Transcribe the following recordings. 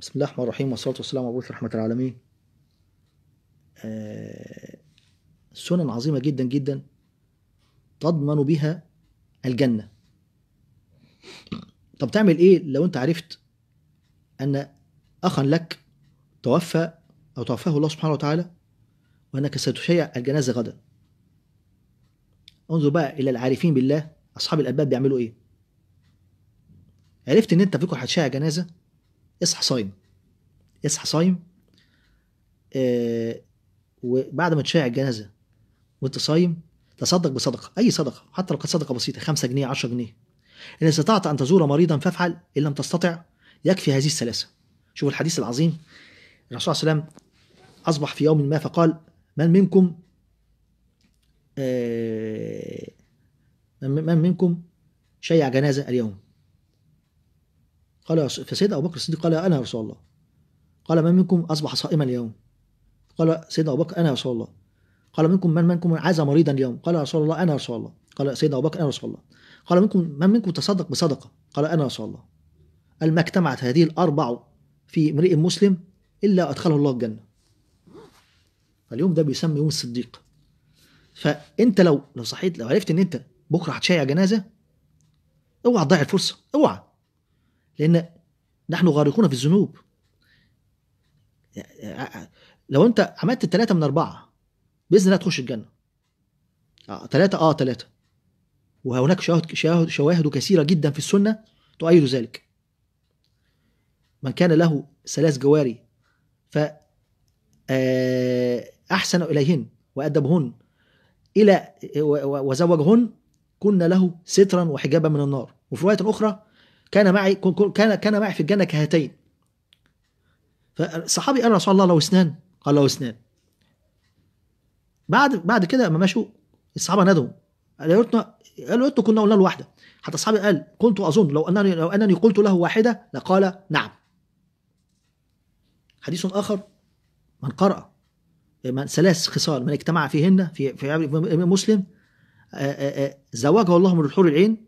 بسم الله الرحمن الرحيم والصلاة والسلام على رسول رحمة العالمين آه، سنن عظيمة جدا جدا تضمن بها الجنة طب تعمل ايه لو انت عرفت ان اخا لك توفى او توفاه الله سبحانه وتعالى وانك ستشيع الجنازة غدا انظر بقى الى العارفين بالله اصحاب الالباب بيعملوا ايه عرفت ان انت فيكم هتشيع جنازه اصحى صايم اصحى صايم آه وبعد ما تشيع الجنازه وانت صايم تصدق بصدقه اي صدقه حتى لو كانت صدقه بسيطه 5 جنيه 10 جنيه ان استطعت ان تزور مريضا فافعل ان لم تستطع يكفي هذه الثلاثه شوف الحديث العظيم الرسول صلى الله عليه وسلم اصبح في يوم ما فقال من منكم آه، من منكم شيع جنازه اليوم قال فسيدنا أبو بكر الصديق قال أنا يا رسول الله قال من منكم أصبح صائما اليوم قال سيدنا أبو بكر أنا يا رسول الله قال منكم من منكم عاز مريضا اليوم قال يا رسول الله أنا يا رسول الله قال سيدنا أبو بكر أنا يا رسول الله قال منكم من منكم تصدق بصدقة قال أنا يا رسول الله قال ما اجتمعت هذه الأربع في امرئ مسلم إلا أدخله الله الجنة فاليوم ده بيسمى يوم الصديق فانت لو لو صحيت لو عرفت ان انت بكره هتشيع جنازه اوعى تضيع الفرصه اوعى لأن نحن غارقون في الذنوب لو أنت عملت التلاتة من أربعة بإذن الله تخش الجنة آه تلاتة آه تلاتة وهناك شواهد, شواهد, شواهد كثيرة جدا في السنة تؤيد ذلك من كان له ثلاث جواري ف آه، أحسن إليهن وأدبهن إلى وزوجهن كن له سترا وحجابا من النار وفي رواية أخرى كان معي كان كان معي في الجنه كهاتين فالصحابي قال رسول الله له اسنان قال له اسنان بعد بعد كده اما مشوا الصحابه ندوا قالوا قالوا انتوا كنا قلنا له واحده حتى الصحابي قال كنت اظن لو انني لو انني قلت له واحده لقال نعم حديث اخر من قرأ من ثلاث خصال من اجتمع فيهن في في مسلم آه، آه، آه، زواجه الله من الحور العين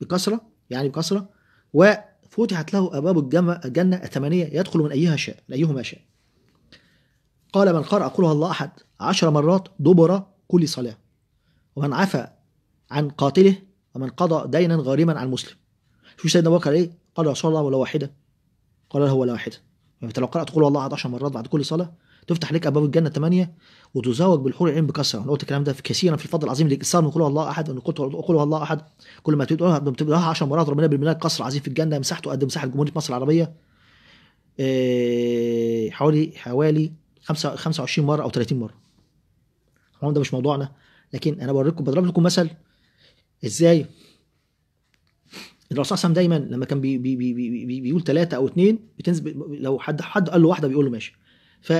بكسره يعني بكسره وفتحت له أبواب الجنة الثمانية يدخل من أيها شاء من أيهما شاء قال من قرأ قولها الله أحد عشر مرات دبر كل صلاة ومن عفى عن قاتله ومن قضى دينا غريما عن مسلم شوف سيدنا أبو بكر إيه قال يا رسول الله ولا واحدة قال له ولا واحدة انت يعني لو قرأت قولها الله أحد عشر مرات بعد كل صلاة تفتح لك ابواب الجنه ثمانيه وتزوج بالحور العين بكثره انا قلت الكلام ده في كثيرا في الفضل العظيم اللي من قل الله احد ان قلت قل الله احد كل ما تقولها بتقولها 10 مرات ربنا بيبني لك قصر عظيم في الجنه مساحته قد مساحه جمهوريه مصر العربيه إيه حوالي حوالي 25 مره او 30 مره طبعا ده مش موضوعنا لكن انا بوريكم بضرب لكم مثل ازاي الرسول صلى الله عليه وسلم دايما لما كان بي بي بي بي بيقول ثلاثه او اثنين بتنزل لو حد حد قال له واحده بيقول له ماشي ف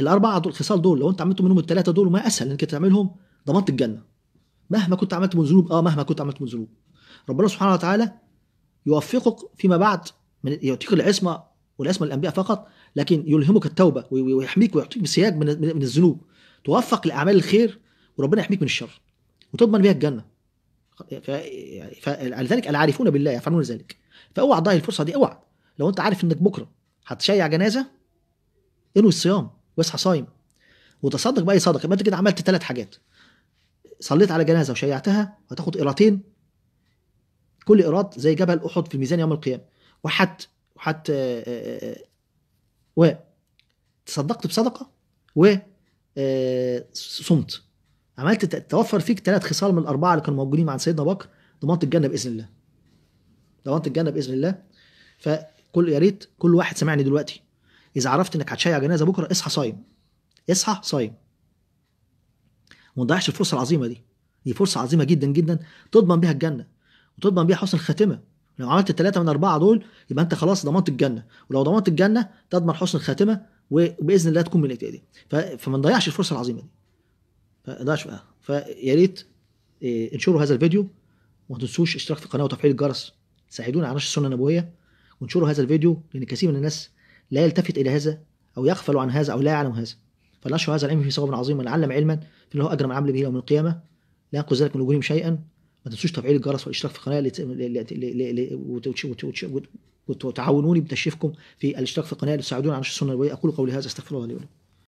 الاربعه دول خصال دول لو انت عملت منهم الثلاثه دول وما اسهل انك تعملهم ضمنت الجنه مهما كنت عملت من ذنوب اه مهما كنت عملت من ذنوب ربنا سبحانه وتعالى يوفقك فيما بعد من يعطيك العصمه والعصمه للانبياء فقط لكن يلهمك التوبه ويحميك ويعطيك سياج من من الذنوب توفق لاعمال الخير وربنا يحميك من الشر وتضمن بها الجنه فلذلك العارفون بالله يفعلون ذلك فاوعى تضيع الفرصه دي اوعى لو انت عارف انك بكره هتشيع جنازه انوي الصيام واصحى صايم وتصدق باي صدقه يبقى انت كده عملت ثلاث حاجات صليت على جنازه وشيعتها هتاخد قيراطين كل قيراط زي جبل احد في الميزان يوم القيامه وحت وحت آه، آه، آه، و تصدقت بصدقه و صمت عملت توفر فيك ثلاث خصال من الاربعه اللي كانوا موجودين مع سيدنا بكر ضمنت الجنه باذن الله ضمنت الجنه باذن الله فكل يا ريت كل واحد سمعني دلوقتي اذا عرفت انك هتشيع جنازه بكره اصحى صايم اصحى صايم وما تضيعش الفرصه العظيمه دي دي فرصه عظيمه جدا جدا تضمن بيها الجنه وتضمن بيها حسن الخاتمه لو عملت الثلاثه من اربعه دول يبقى انت خلاص ضمنت الجنه ولو ضمنت الجنه تضمن حسن الخاتمه وباذن الله تكون من الايدي فما نضيعش الفرصه العظيمه دي فضيعش فيا ريت آه، انشروا هذا الفيديو وما تنسوش اشتراك في القناه وتفعيل الجرس ساعدونا على نشر السنه النبويه وانشروا هذا الفيديو لان كثير من الناس لا يلتفت الى هذا او يغفل عن هذا او لا يعلم هذا فنشر هذا العلم في ثواب عظيم من علم علما فله اجر من عمل به يوم القيامه لا ينقص ذلك من اجورهم شيئا ما تنسوش تفعيل الجرس والاشتراك في القناه وتعاونوني بتشريفكم في الاشتراك في القناه لتساعدوني على نشر السنه اقول قولي هذا استغفر الله لي ولكم